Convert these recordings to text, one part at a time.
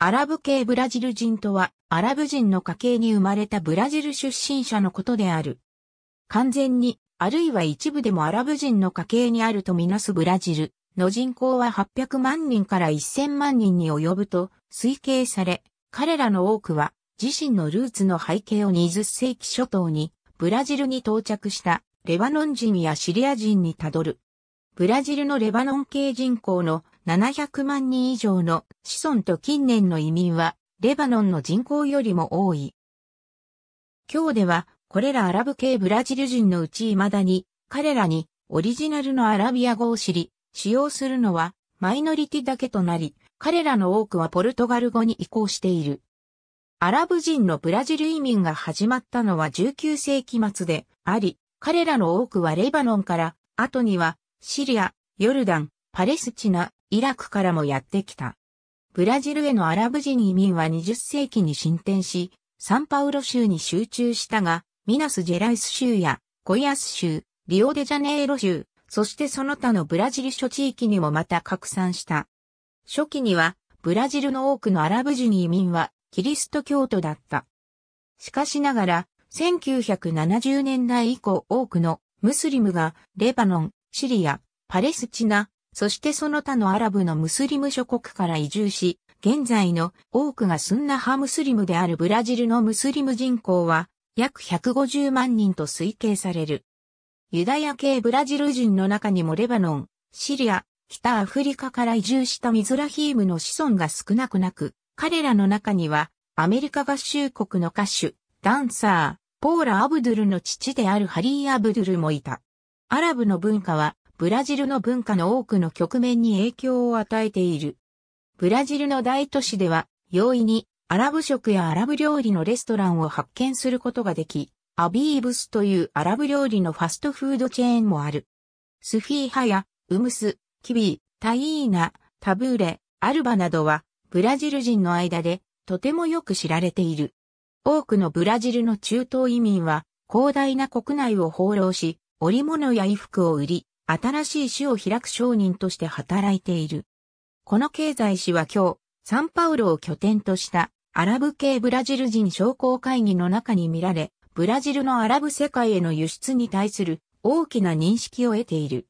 アラブ系ブラジル人とは、アラブ人の家系に生まれたブラジル出身者のことである。完全に、あるいは一部でもアラブ人の家系にあるとみなすブラジルの人口は800万人から1000万人に及ぶと推計され、彼らの多くは自身のルーツの背景を20世紀初頭にブラジルに到着したレバノン人やシリア人にたどる。ブラジルのレバノン系人口の700万人以上の子孫と近年の移民は、レバノンの人口よりも多い。今日では、これらアラブ系ブラジル人のうち未だに、彼らにオリジナルのアラビア語を知り、使用するのはマイノリティだけとなり、彼らの多くはポルトガル語に移行している。アラブ人のブラジル移民が始まったのは19世紀末であり、彼らの多くはレバノンから、後にはシリア、ヨルダン、パレスチナ、イラクからもやってきた。ブラジルへのアラブ人移民は20世紀に進展し、サンパウロ州に集中したが、ミナス・ジェライス州やコイアス州、リオデジャネイロ州、そしてその他のブラジル諸地域にもまた拡散した。初期には、ブラジルの多くのアラブ人移民はキリスト教徒だった。しかしながら、1970年代以降多くのムスリムがレバノン、シリア、パレスチナ、そしてその他のアラブのムスリム諸国から移住し、現在の多くがスンナ派ムスリムであるブラジルのムスリム人口は約150万人と推計される。ユダヤ系ブラジル人の中にもレバノン、シリア、北アフリカから移住したミズラヒームの子孫が少なくなく、彼らの中にはアメリカ合衆国の歌手、ダンサー、ポーラ・アブドゥルの父であるハリー・アブドゥルもいた。アラブの文化はブラジルの文化の多くの局面に影響を与えている。ブラジルの大都市では、容易にアラブ食やアラブ料理のレストランを発見することができ、アビーブスというアラブ料理のファストフードチェーンもある。スフィーハやウムス、キビー、タイーナ、タブーレ、アルバなどは、ブラジル人の間で、とてもよく知られている。多くのブラジルの中東移民は、広大な国内を放浪し、織物や衣服を売り、新しい市を開く商人として働いている。この経済史は今日、サンパウロを拠点としたアラブ系ブラジル人商工会議の中に見られ、ブラジルのアラブ世界への輸出に対する大きな認識を得ている。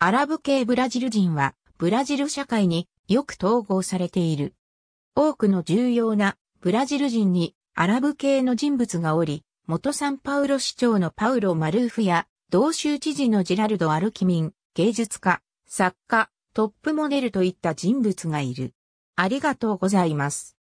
アラブ系ブラジル人はブラジル社会によく統合されている。多くの重要なブラジル人にアラブ系の人物がおり、元サンパウロ市長のパウロ・マルーフや同州知事のジラルド・アルキミン、芸術家、作家、トップモデルといった人物がいる。ありがとうございます。